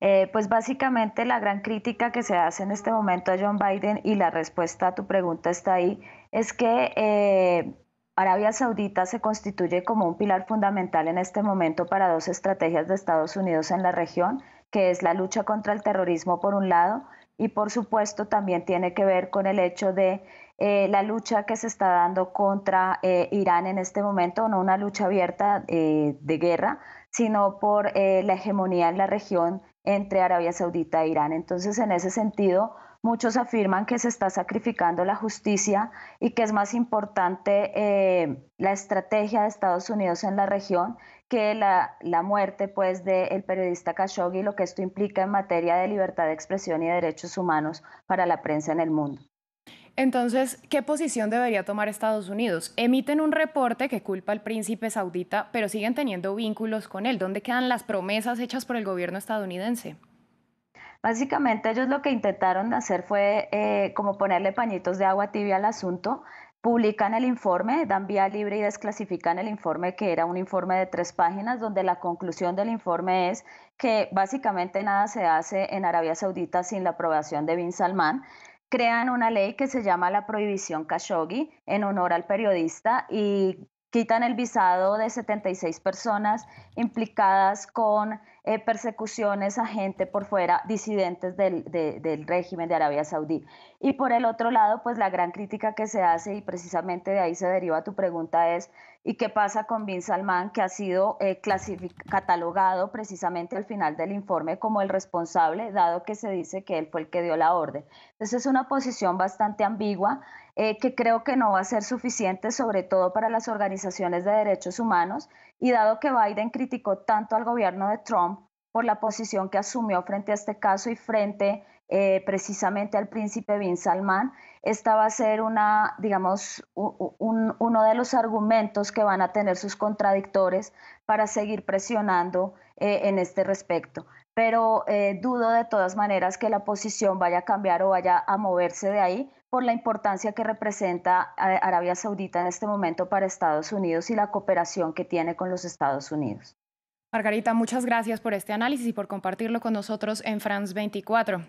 Eh, pues básicamente la gran crítica que se hace en este momento a John Biden y la respuesta a tu pregunta está ahí, es que eh, Arabia Saudita se constituye como un pilar fundamental en este momento para dos estrategias de Estados Unidos en la región, que es la lucha contra el terrorismo por un lado y por supuesto también tiene que ver con el hecho de eh, la lucha que se está dando contra Irán en este momento, no una lucha abierta de guerra, sino por la hegemonía en la región entre Arabia Saudita e Irán. Entonces, en ese sentido, muchos afirman que se está sacrificando la justicia y que es más importante eh, la estrategia de Estados Unidos en la región que la, muerte pues, del periodista Khashoggi y lo que esto implica en materia de libertad de expresión y derechos humanos para la prensa en el mundo. Entonces, ¿qué posición debería tomar Estados Unidos? Emiten un reporte que culpa al príncipe saudita, pero siguen teniendo vínculos con él. ¿Dónde quedan las promesas hechas por el gobierno estadounidense? Básicamente ellos lo que intentaron hacer fue eh, como ponerle pañitos de agua tibia al asunto, publican el informe, dan vía libre y desclasifican el informe, que era un informe de tres páginas, donde la conclusión del informe es que básicamente nada se hace en Arabia Saudita sin la aprobación de Bin Salman crean una ley que se llama la prohibición Khashoggi en honor al periodista y quitan el visado de 76 personas implicadas con eh, persecuciones a gente por fuera, disidentes del, régimen de Arabia Saudí. Y por el otro lado, pues la gran crítica que se hace, y precisamente de ahí se deriva tu pregunta, es ¿y qué pasa con Bin Salman, que ha sido eh, catalogado precisamente al final del informe como el responsable, dado que se dice que él fue el que dio la orden? Entonces es una posición bastante ambigua. Eh, que creo que no va a ser suficiente, sobre todo para las organizaciones de derechos humanos, y dado que Biden criticó tanto al gobierno de Trump por la posición que asumió frente a este caso y frente eh, precisamente al príncipe Bin Salman. Esta va a ser una, digamos, uno de los argumentos que van a tener sus contradictores para seguir presionando eh, en este respecto. Pero eh, dudo de todas maneras que la posición vaya a cambiar o vaya a moverse de ahí por la importancia que representa Arabia Saudita en este momento para Estados Unidos y la cooperación que tiene con los Estados Unidos. Margarita, muchas gracias por este análisis y por compartirlo con nosotros en France 24.